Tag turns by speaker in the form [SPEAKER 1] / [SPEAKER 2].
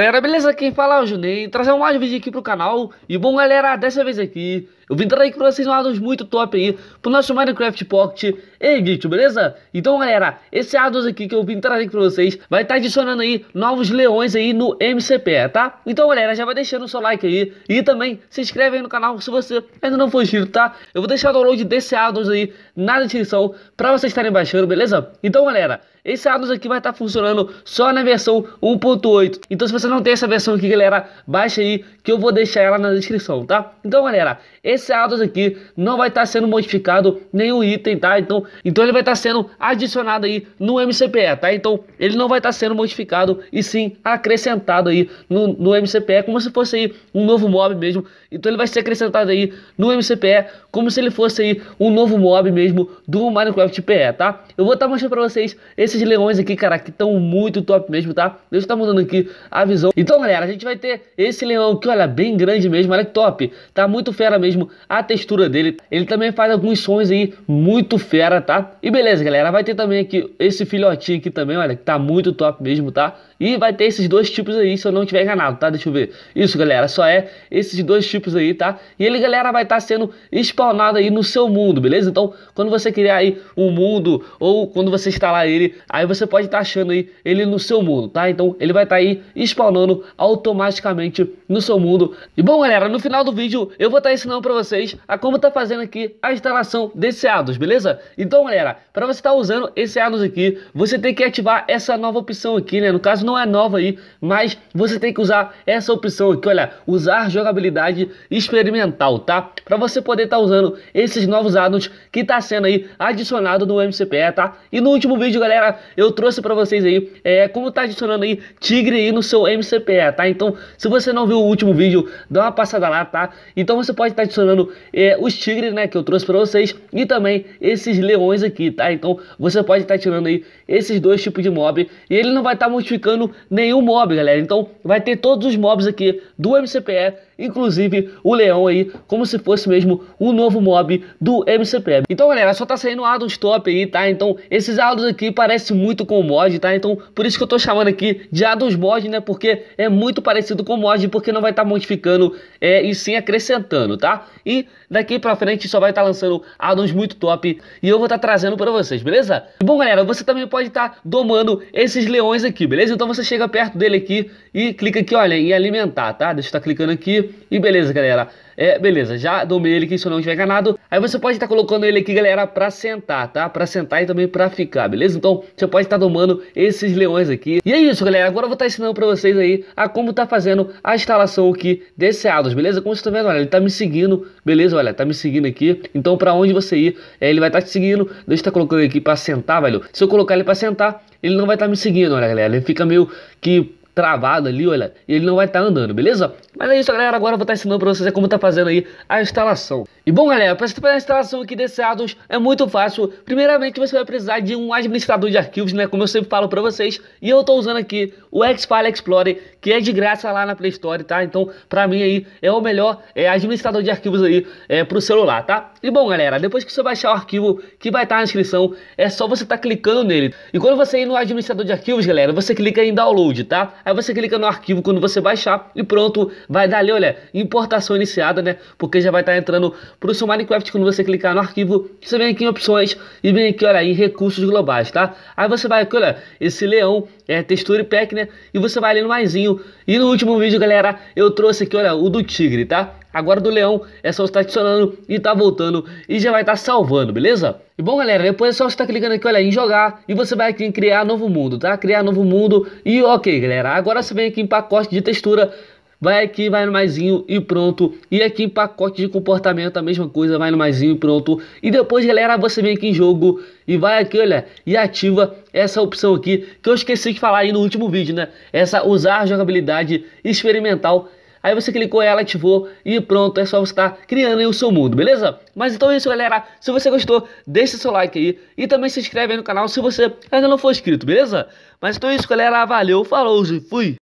[SPEAKER 1] galera, beleza? Quem fala é o Juninho, trazer mais um vídeo aqui pro canal. E bom, galera, dessa vez aqui eu vim trazer pra vocês um muito top aí pro nosso Minecraft Pocket Edit, beleza? Então, galera, esse addons aqui que eu vim trazer pra vocês vai estar tá adicionando aí novos leões aí no MCP, tá? Então, galera, já vai deixando o seu like aí e também se inscreve aí no canal se você ainda não for inscrito, tá? Eu vou deixar o download desse addons aí na descrição pra vocês estarem baixando, beleza? Então, galera, esse addons aqui vai estar tá funcionando só na versão 1.8. Então, se você não tem essa versão aqui, galera, baixa aí que eu vou deixar ela na descrição, tá? Então, galera, esse esse aqui não vai estar tá sendo modificado nenhum item, tá? Então, então ele vai estar tá sendo adicionado aí no MCPE, tá? Então ele não vai estar tá sendo modificado e sim acrescentado aí no, no MCPE, como se fosse aí um novo mob mesmo. Então ele vai ser acrescentado aí no MCPE, como se ele fosse aí um novo mob mesmo do Minecraft PE, tá? Eu vou estar tá mostrando pra vocês esses leões aqui, cara, que estão muito top mesmo, tá? Deixa eu estar tá mudando aqui a visão. Então, galera, a gente vai ter esse leão que olha, bem grande mesmo, olha que top. Tá muito fera mesmo a textura dele. Ele também faz alguns sons aí muito fera, tá? E beleza, galera, vai ter também aqui esse filhotinho aqui também, olha, que tá muito top mesmo, tá? E vai ter esses dois tipos aí, se eu não estiver enganado, tá? Deixa eu ver. Isso, galera, só é esses dois tipos aí, tá? E ele, galera, vai estar tá sendo spawnado aí no seu mundo, beleza? Então, quando você criar aí um mundo ou quando você instalar ele, aí você pode estar tá achando aí ele no seu mundo, tá? Então, ele vai estar tá aí spawnando automaticamente no seu mundo. E bom, galera, no final do vídeo eu vou estar tá ensinando para vocês a como tá fazendo aqui a instalação desse ADOS, beleza? Então, galera, para você estar tá usando esse ADOS aqui, você tem que ativar essa nova opção aqui, né? No caso, não é nova aí, mas você tem que usar essa opção aqui, olha, usar jogabilidade experimental, tá? para você poder estar tá usando esses novos addons que está sendo aí adicionado no MCPE, tá? E no último vídeo, galera, eu trouxe para vocês aí é, como tá adicionando aí Tigre aí no seu MCPE, tá? Então, se você não viu o último vídeo, dá uma passada lá, tá? Então você pode estar tá adicionando é, os tigres, né, que eu trouxe para vocês e também esses leões aqui, tá? Então, você pode estar tá tirando aí esses dois tipos de mob e ele não vai estar tá modificando nenhum mob, galera. Então, vai ter todos os mobs aqui do MCPE, inclusive o leão aí, como se fosse mesmo, um novo mob do MCP. Então, galera, só tá saindo addons top aí, tá? Então, esses addons aqui parecem muito com o mod, tá? Então, por isso que eu tô chamando aqui de addons mod, né? Porque é muito parecido com o mod, porque não vai estar tá modificando é, e sim acrescentando, tá? E daqui pra frente só vai estar tá lançando addons muito top e eu vou estar tá trazendo pra vocês, beleza? Bom, galera, você também pode estar tá domando esses leões aqui, beleza? Então você chega perto dele aqui e clica aqui, olha, em alimentar, tá? Deixa eu estar tá clicando aqui e beleza, galera. É, beleza, já domei ele aqui se eu não estiver enganado. Aí você pode estar tá colocando ele aqui, galera, pra sentar, tá? Pra sentar e também pra ficar, beleza? Então você pode estar tá domando esses leões aqui. E é isso, galera. Agora eu vou estar tá ensinando pra vocês aí a como tá fazendo a instalação aqui desse ADOS, beleza? Como vocês estão tá vendo, olha, ele tá me seguindo, beleza? Olha, tá me seguindo aqui. Então pra onde você ir, é, ele vai estar tá te seguindo. Deixa eu estar colocando ele aqui pra sentar, velho. Se eu colocar ele pra sentar, ele não vai estar tá me seguindo, olha, galera. Ele fica meio que travado ali, olha, ele não vai estar tá andando, beleza? Mas é isso, galera. Agora eu vou estar tá ensinando para vocês como tá fazendo aí a instalação. E bom galera, para fazer a instalação aqui desse Addons é muito fácil. Primeiramente você vai precisar de um administrador de arquivos, né? Como eu sempre falo para vocês. E eu estou usando aqui o Xfile Explorer, que é de graça lá na Play Store, tá? Então para mim aí é o melhor é, administrador de arquivos aí é, para o celular, tá? E bom galera, depois que você baixar o arquivo que vai estar tá na descrição, é só você estar tá clicando nele. E quando você ir no administrador de arquivos, galera, você clica em download, tá? Aí você clica no arquivo quando você baixar e pronto, vai dar ali, olha, importação iniciada, né? Porque já vai estar tá entrando para o seu Minecraft, quando você clicar no arquivo, você vem aqui em opções e vem aqui, olha aí, recursos globais, tá? Aí você vai aqui, olha, esse leão, é textura e pack, né? E você vai ali no maisinho. E no último vídeo, galera, eu trouxe aqui, olha, o do tigre, tá? Agora do leão é só estar tá adicionando e tá voltando e já vai estar tá salvando, beleza? E bom galera, depois é só estar tá clicando aqui, olha, em jogar e você vai aqui em criar novo mundo, tá? Criar novo mundo e ok galera, agora você vem aqui em pacote de textura vai aqui, vai no maisinho e pronto. E aqui em pacote de comportamento a mesma coisa, vai no maisinho e pronto. E depois, galera, você vem aqui em jogo e vai aqui, olha, e ativa essa opção aqui que eu esqueci de falar aí no último vídeo, né? Essa usar jogabilidade experimental Aí você clicou ela, ativou e pronto, é só você estar tá criando o seu mundo, beleza? Mas então é isso, galera. Se você gostou, deixa seu like aí e também se inscreve aí no canal se você ainda não for inscrito, beleza? Mas então é isso, galera. Valeu, falou e fui!